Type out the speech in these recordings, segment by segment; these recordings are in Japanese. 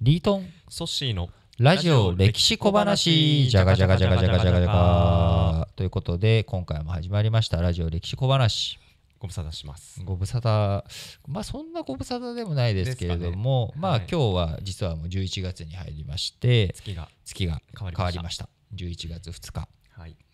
リートンソッシーのラジオ歴史小話じゃがじゃがじゃがじゃがじゃがじゃがということで今回も始まりましたラジオ歴史小話ご無沙汰しますご無沙汰まあそんなご無沙汰でもないですけれども、まあ、今日は実はもう11月に入りまして月が月が変わりました11月2日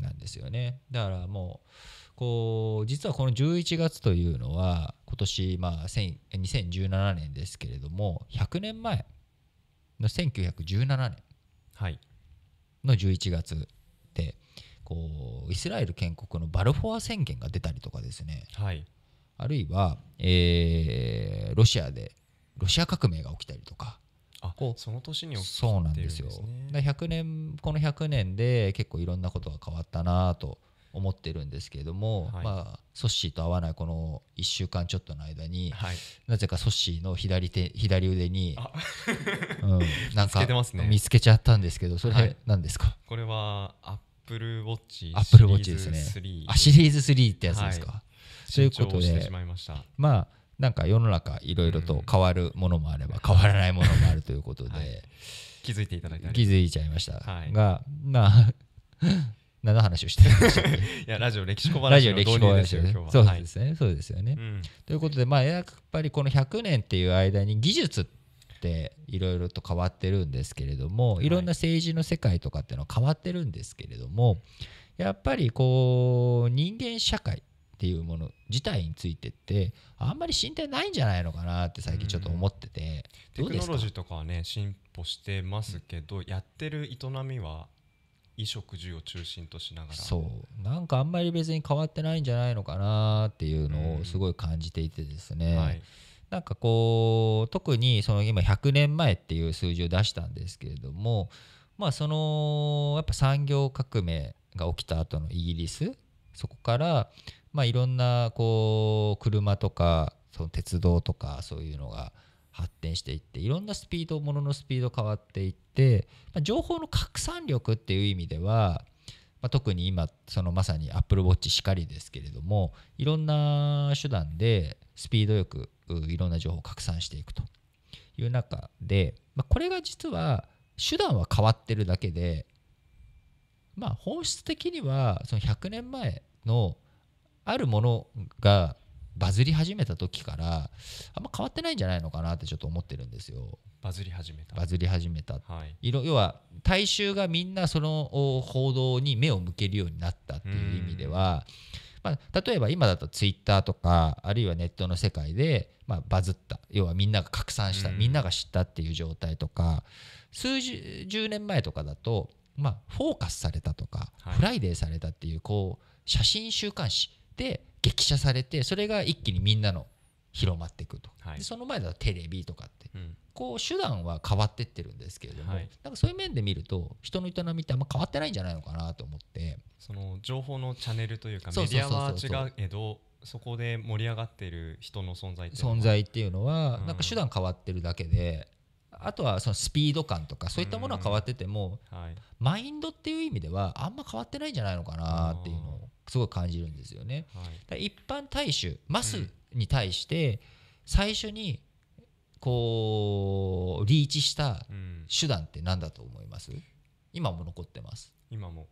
なんですよね、だからもうこう実はこの11月というのは今年まあ2017年ですけれども100年前の1917年の11月でこうイスラエル建国のバルフォア宣言が出たりとかですね、はい、あるいは、えー、ロシアでロシア革命が起きたりとか。あこうその年に起きてるんです、ね、そうなんですよ。100年この100年で結構いろんなことが変わったなと思ってるんですけれども、はい、まあ、ソッシーと会わないこの1週間ちょっとの間に、はい、なぜかソッシーの左手左腕に、うん、なんか見つけちゃったんですけどそれ何ですか、はい、これはアップルウォッチアップルウォッチですねあシリーズ3ってやつですか、ということでまあなんか世の中いろいろと変わるものもあれば変わらないものもあるということで、気づいていただいた気づいちゃいました、がまあ何の話をしてる いやラジオ歴史ラジオ歴史小話ですよそうですね、はそうですよね、うん、ということでまあやっぱりこの100年っていう間に技術っていろいろと変わってるんですけれどもいろんな政治の世界とかっていうのは変わってるんですけれども、はい、やっぱりこう人間社会っていうもの自体についてってあんまり進展ないんじゃないのかなって最近ちょっと思ってて、うん、テクノロジーとかはね進歩してますけど、やってる営みは衣食住を中心としながらそうなんかあんまり別に変わってないんじゃないのかなっていうのをすごい感じていてですね、うんはい、なんかこう特にその今100年前っていう数字を出したんですけれどもまあそのやっぱ産業革命が起きた後のイギリスそこからまあいろんなこう車とかその鉄道とかそういうのが発展していっていろんなスピードもののスピード変わっていって、まあ、情報の拡散力っていう意味では、まあ、特に今そのまさに AppleWatch しかりですけれどもいろんな手段でスピードよくいろんな情報を拡散していくという中で、まあ、これが実は手段は変わってるだけで、まあ、本質的にはその100年前のあるものがバズり始めた時からあんま変わってないんじゃないのかなってちょっと思ってるんですよ。バズり始めたバズり始めた、はい、要は大衆がみんなその報道に目を向けるようになったっていう意味では、まあ、例えば今だとツイッターとかあるいはネットの世界で、まあ、バズった要はみんなが拡散した、みんなが知ったっていう状態とか数十十年前とかだと、まあ、フォーカスされたとか、フライデーされたっていうこう写真週刊誌で激写されてそれが一気にみんなの広まっていくと、はい、でその前だとテレビとかって、うん、こう手段は変わってってるんですけれども、はい、なんかそういう面で見ると人の営みってあんま変わってないんじゃないのかなと思ってその情報のチャンネルというかメディアは違うけどそこで盛り上がってる人の存在っていう存在っていうのは、なんか手段変わってるだけであとはそのスピード感とかそういったものは変わってても、はい、マインドっていう意味ではあんま変わってないんじゃないのかなっていうのすごい感じるんですよね。はい、一般大衆マスに対して最初にこうリーチした手段って何だと思います、うん、今も残ってます今も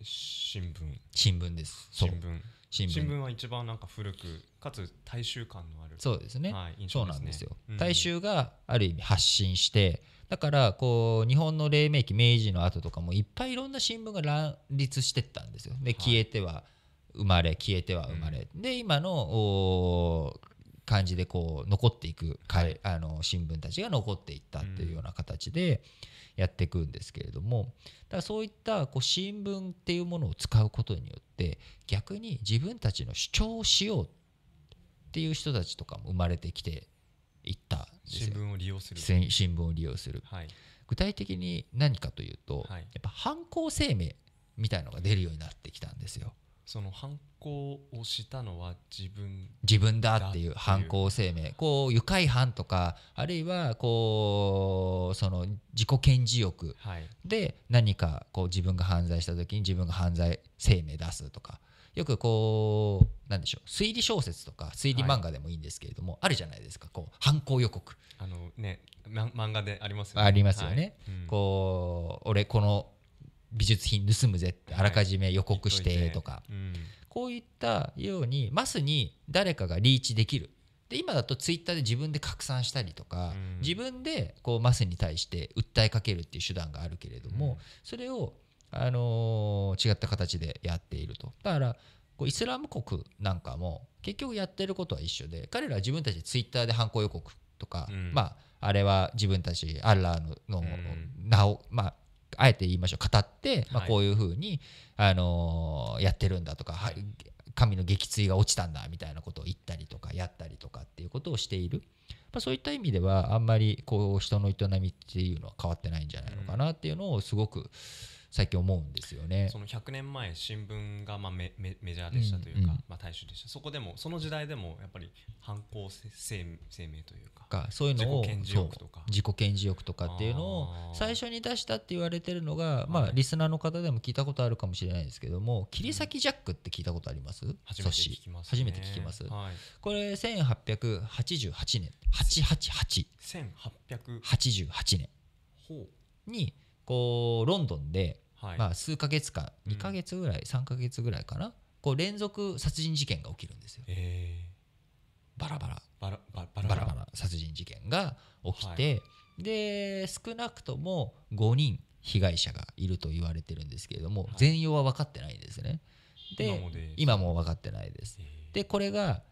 新聞新聞です新聞新聞新聞は一番なんか古くかつ大衆感のあるそうですね,、はい、印象、ね、そうなんですよ、うん、大衆がある意味発信してだからこう日本の黎明期明治の後とかもいっぱいいろんな新聞が乱立してったんですよで消えては生まれ、消えては生まれ、うん、で今の感じでこう残っていく、はい、あの新聞たちが残っていったっていうような形でやっていくんですけれどもだからそういったこう新聞っていうものを使うことによって逆に自分たちの主張をしようっていう人たちとかも生まれてきていったんですよ新聞を利用する新聞を利用する、はい、具体的に何かというと、はい、やっぱ犯行声明みたいのが出るようになってきたんですよ。その犯行をしたのは自分自分だっていう犯行声明こう愉快犯とかあるいはこうその自己顕示欲で何かこう自分が犯罪した時に自分が犯罪声明出すとかよくこうなんでしょう推理小説とか推理漫画でもいいんですけれども、あるじゃないですかこう犯行予告あのね漫画でありますよねありますよね、こう俺この美術品盗むぜってあらかじめ予告してとか、こういったようにマスに誰かがリーチできるで今だとツイッターで自分で拡散したりとか、自分でこうマスに対して訴えかけるっていう手段があるけれども、それを、あの違った形でやっていると。だからこうイスラム国なんかも結局やってることは一緒で彼らは自分たちでツイッターで犯行予告とか、まああれは自分たちアッラーの名を、まああえて言いましょう語って、まあ、こういうふうに、あのやってるんだとか、はい、神の撃墜が落ちたんだみたいなことを言ったりとかやったりとかっていうことをしている、まあ、そういった意味ではあんまりこう人の営みっていうのは変わってないんじゃないのかなっていうのをすごく、最近思うんですよね。その100年前新聞がまあメメメジャーでしたというか、うんうん、まあ、大衆でしたそこでもその時代でもやっぱり反抗生命というかそういうのを自己顕示欲とか自己顕示欲とかっていうのを最初に出したって言われてるのが、まあ、リスナーの方でも聞いたことあるかもしれないですけども「切り裂きジャック」って聞いたことあります初めて聞きます、ね、初めて聞きます、はい、これ1888年888 1888年にこうロンドンで、はい、まあ、数ヶ月か2ヶ月ぐらい、うん、3ヶ月ぐらいかなこう連続殺人事件が起きるんですよ。えー、バラバラバラバラバラバラ殺人事件が起きて、はい、で少なくとも5人被害者がいると言われてるんですけれども、はい、全容は分かってないんですね。で今も分かってないです。でこれが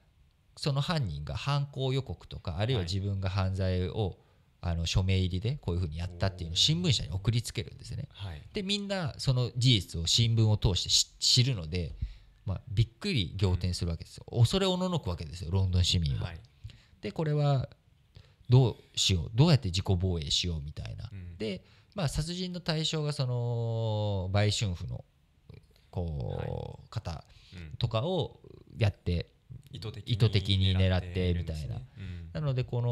その犯人が犯行予告とかあるいは自分が犯罪をあの署名入りでこういうふうにやったっていうのを新聞社に送りつけるんですね。はい、でみんなその事実を新聞を通して知るので、まあ、びっくり仰天するわけですよ、恐れおののくわけですよロンドン市民は。はい、でこれはどうしようどうやって自己防衛しようみたいな。うん、で、まあ、殺人の対象がその売春婦のこう、方とかをやって、意図的に狙ってみたいな。なのでこ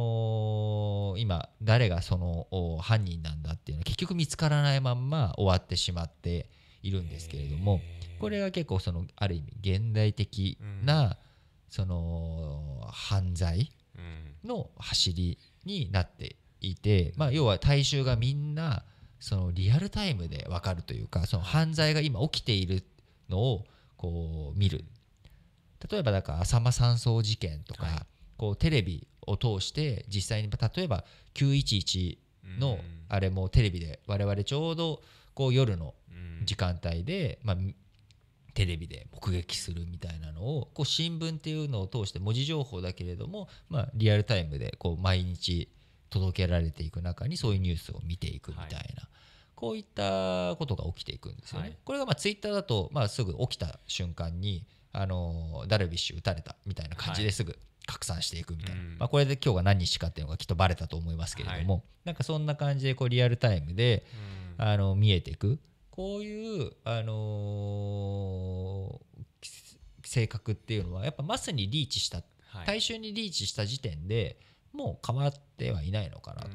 の今誰がその犯人なんだっていうのは結局見つからないまんま終わってしまっているんですけれどもこれが結構そのある意味現代的なその犯罪の走りになっていてま要は大衆がみんなそのリアルタイムで分かるというかその犯罪が今起きているのをこう見る例えばだから浅間山荘事件とかこうテレビを通して実際に例えば911のあれもテレビで我々ちょうどこう夜の時間帯で、まあ、テレビで目撃するみたいなのをこう新聞っていうのを通して文字情報だけれども、まあ、リアルタイムでこう毎日届けられていく中にそういうニュースを見ていくみたいな、こういったことが起きていくんですよね。はい、これがまあツイッターだと、まあ、すぐ起きた瞬間にあのダルビッシュ打たれたみたいな感じですぐ拡散していくみたいな、うん、まあ、これで今日が何日かっていうのがきっとバレたと思いますけれども、はい、なんかそんな感じでこうリアルタイムで、うん、あの見えていくこういう、あのー、性格っていうのはやっぱまさにリーチした、はい、大衆にリーチした時点でもう変わってはいないのかなと。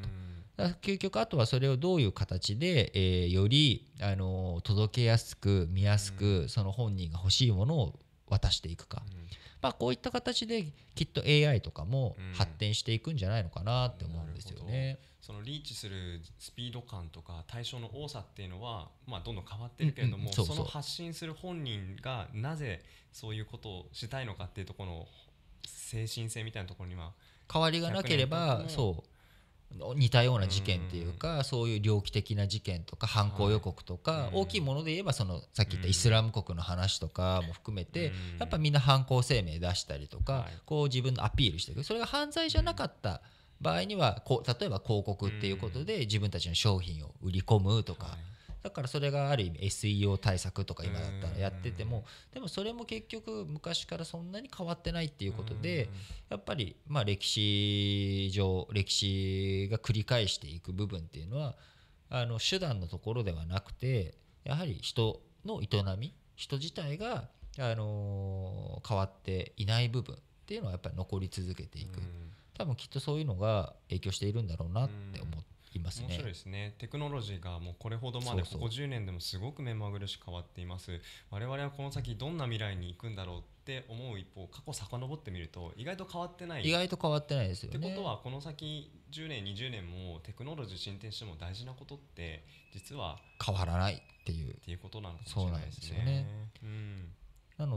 究極あとはそれをどういう形で、えー、より、あの届けやすく見やすく、うん、その本人が欲しいものを渡していくか、うまあ、こういった形できっと AI とかも発展していくんじゃないのかなって思うんですよね。うんそのリーチするスピード感とか対象の多さっていうのは、まあ、どんどん変わってるけれども、その発信する本人がなぜそういうことをしたいのかっていうところの精神性みたいなところには変わりがなければそう似たような事件っていうか、そういう猟奇的な事件とか犯行予告とか、大きいもので言えばそのさっき言ったイスラム国の話とかも含めて、やっぱみんな犯行声明出したりとか、こう自分のアピールしていくそれが犯罪じゃなかった。場合にはこう例えば広告っていうことで自分たちの商品を売り込むとか、だからそれがある意味 SEO 対策とか今だったらやっててもでもそれも結局昔からそんなに変わってないっていうことでやっぱりま歴史上歴史が繰り返していく部分っていうのはあの手段のところではなくてやはり人の営み人自体があの変わっていない部分っていうのはやっぱり残り続けていく多分きっとそういうのが影響しているんだろうなって思って。いますね面白いですねテクノロジーがもうこれほどまでここ10年でもすごく目まぐるしく変わっています我々はこの先どんな未来に行くんだろうって思う一方過去遡ってみると意外と変わってない意外と変わってないですよねってことはこの先10年20年もテクノロジー進展しても大事なことって実は変わらないっていうっていうことなのかもしれないですね、ね、うん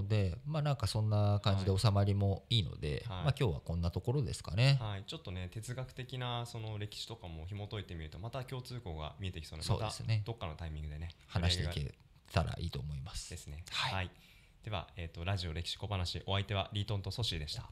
のでまあなんかそんな感じで収まりもいいので、はい、まあ今日はこんなところですかね、はい、ちょっとね哲学的なその歴史とかも紐解いてみるとまた共通項が見えてきそうなので、ま、どっかのタイミングでね話していけたらいいと思いますですねはい、はい、では、えーとラジオ歴史小話お相手はリートンとソシーでした